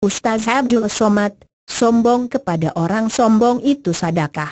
Ustaz Abdul Somad, sombong kepada orang sombong itu sadakah?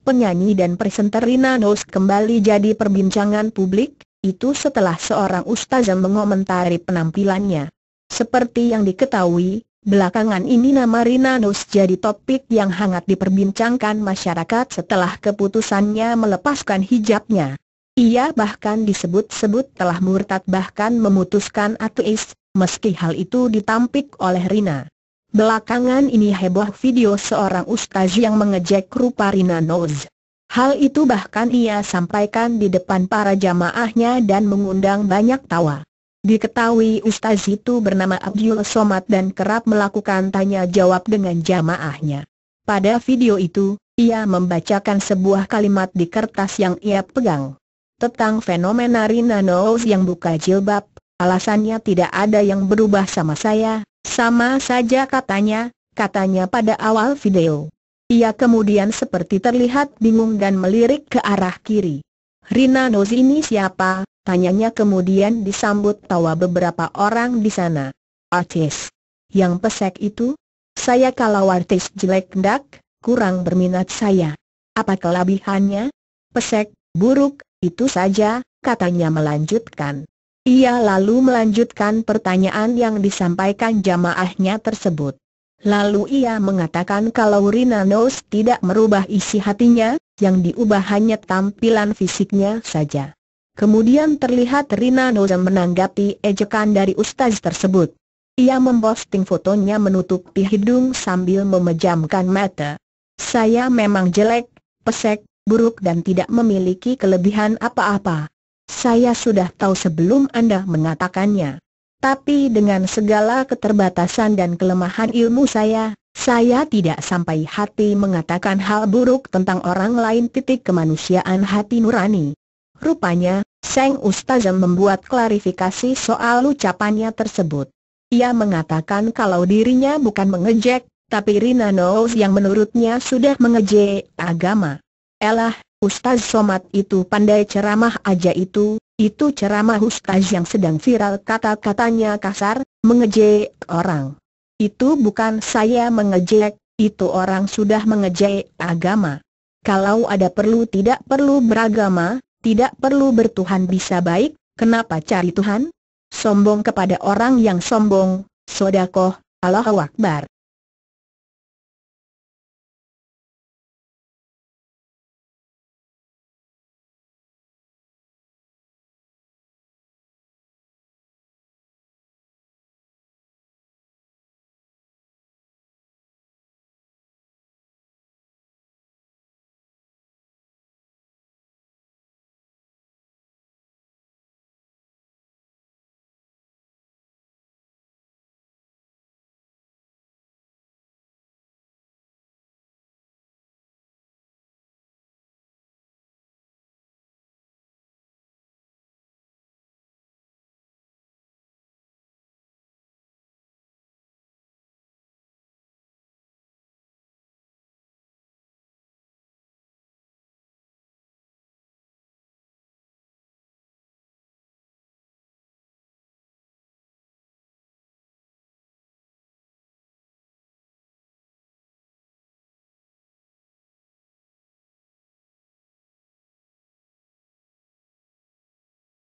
Penyanyi dan presenter Rina Nose kembali jadi perbincangan publik, itu setelah seorang ustazah mengomentari penampilannya. Seperti yang diketahui, belakangan ini nama Rina Nose jadi topik yang hangat diperbincangkan masyarakat setelah keputusannya melepaskan hijabnya. Ia bahkan disebut-sebut telah murtad bahkan memutuskan ateis, meski hal itu ditampik oleh Rina. Belakangan ini heboh video seorang ustaz yang mengejek rupa Rina Noz. Hal itu bahkan ia sampaikan di depan para jamaahnya dan mengundang banyak tawa. Diketahui ustaz itu bernama Abdul Somad dan kerap melakukan tanya jawab dengan jamaahnya. Pada video itu, ia membacakan sebuah kalimat di kertas yang ia pegang. Tentang fenomena Rina Noz yang buka jilbab, Alasannya tidak ada yang berubah sama saya, sama saja katanya, katanya pada awal video. Ia kemudian seperti terlihat bingung dan melirik ke arah kiri. Rina Noz ini siapa? Tanyanya kemudian disambut tawa beberapa orang di sana. Artis. Yang pesek itu? Saya kalau artis jelek ndak, kurang berminat saya. Apa kelebihannya? Pesek, buruk, itu saja, katanya melanjutkan. Ia lalu melanjutkan pertanyaan yang disampaikan jamaahnya tersebut. Lalu ia mengatakan kalau Rina Nose tidak merubah isi hatinya, yang diubah hanya tampilan fisiknya saja. Kemudian terlihat Rina Nose menanggapi ejekan dari ustaz tersebut. Ia memposting fotonya menutupi hidung sambil memejamkan mata. Saya memang jelek, pesek, buruk dan tidak memiliki kelebihan apa-apa. Saya sudah tahu sebelum Anda mengatakannya. Tapi dengan segala keterbatasan dan kelemahan ilmu saya, saya tidak sampai hati mengatakan hal buruk tentang orang lain titik kemanusiaan hati nurani. Rupanya, Seng Ustazah membuat klarifikasi soal ucapannya tersebut. Ia mengatakan kalau dirinya bukan mengejek, tapi Rina Nose yang menurutnya sudah mengejek agama. Elah, Ustaz Somad itu pandai ceramah aja itu, itu ceramah Ustaz yang sedang viral kata-katanya kasar, mengejek orang. Itu bukan saya mengejek, itu orang sudah mengejek agama. Kalau ada perlu tidak perlu beragama, tidak perlu bertuhan bisa baik, kenapa cari Tuhan? Sombong kepada orang yang sombong, sodakoh, Allah Akbar.